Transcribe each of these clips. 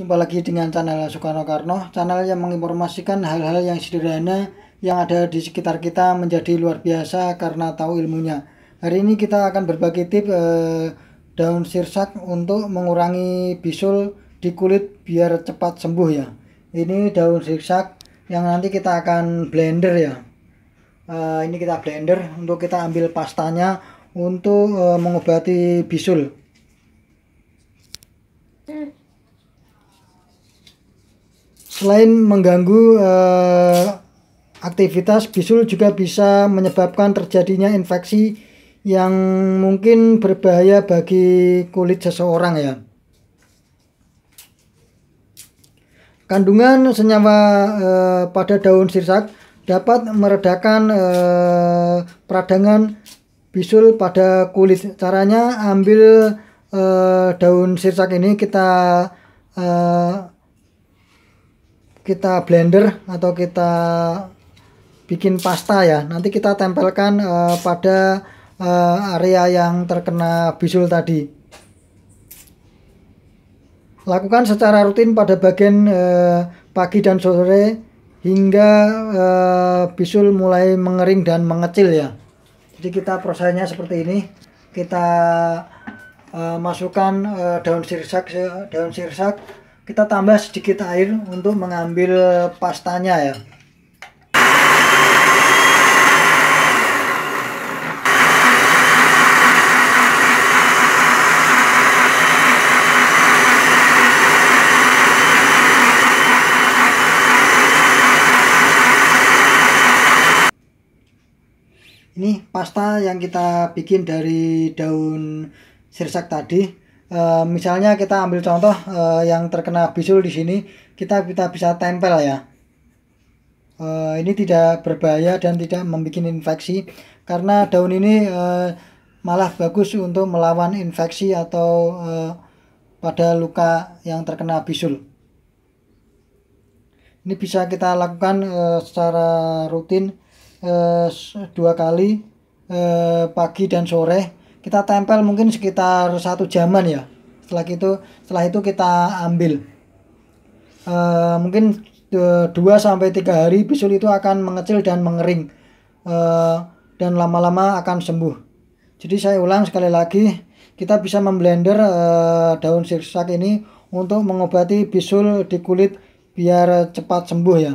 Jumpa lagi dengan channel Soekarno Karno, channel yang menginformasikan hal-hal yang sederhana yang ada di sekitar kita menjadi luar biasa karena tahu ilmunya. Hari ini kita akan berbagi tips eh, daun sirsak untuk mengurangi bisul di kulit biar cepat sembuh ya. Ini daun sirsak yang nanti kita akan blender ya. Eh, ini kita blender untuk kita ambil pastanya untuk eh, mengobati bisul. Hmm. Selain mengganggu eh, aktivitas, bisul juga bisa menyebabkan terjadinya infeksi yang mungkin berbahaya bagi kulit seseorang ya. Kandungan senyawa eh, pada daun sirsak dapat meredakan eh, peradangan bisul pada kulit. Caranya ambil eh, daun sirsak ini kita eh, kita blender atau kita bikin pasta ya nanti kita tempelkan uh, pada uh, area yang terkena bisul tadi lakukan secara rutin pada bagian uh, pagi dan sore hingga uh, bisul mulai mengering dan mengecil ya jadi kita prosesnya seperti ini kita uh, masukkan uh, daun sirsak daun sirsak kita tambah sedikit air untuk mengambil pastanya ya ini pasta yang kita bikin dari daun sirsak tadi Uh, misalnya kita ambil contoh uh, yang terkena bisul di sini, kita kita bisa tempel ya. Uh, ini tidak berbahaya dan tidak membuat infeksi karena daun ini uh, malah bagus untuk melawan infeksi atau uh, pada luka yang terkena bisul. Ini bisa kita lakukan uh, secara rutin uh, dua kali uh, pagi dan sore kita tempel mungkin sekitar satu jaman ya setelah itu setelah itu kita ambil uh, mungkin 2 eh, sampai tiga hari bisul itu akan mengecil dan mengering uh, dan lama-lama akan sembuh jadi saya ulang sekali lagi kita bisa memblender uh, daun sirsak ini untuk mengobati bisul di kulit biar cepat sembuh ya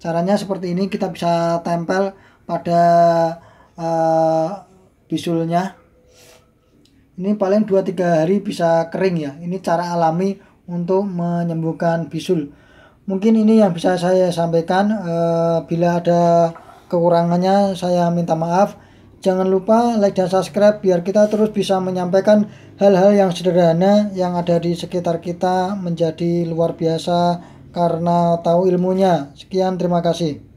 caranya seperti ini kita bisa tempel pada uh, bisulnya ini paling 2-3 hari bisa kering ya ini cara alami untuk menyembuhkan bisul mungkin ini yang bisa saya sampaikan e, bila ada kekurangannya saya minta maaf jangan lupa like dan subscribe biar kita terus bisa menyampaikan hal-hal yang sederhana yang ada di sekitar kita menjadi luar biasa karena tahu ilmunya sekian terima kasih